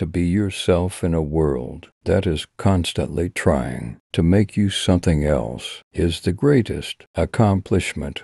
to be yourself in a world that is constantly trying to make you something else is the greatest accomplishment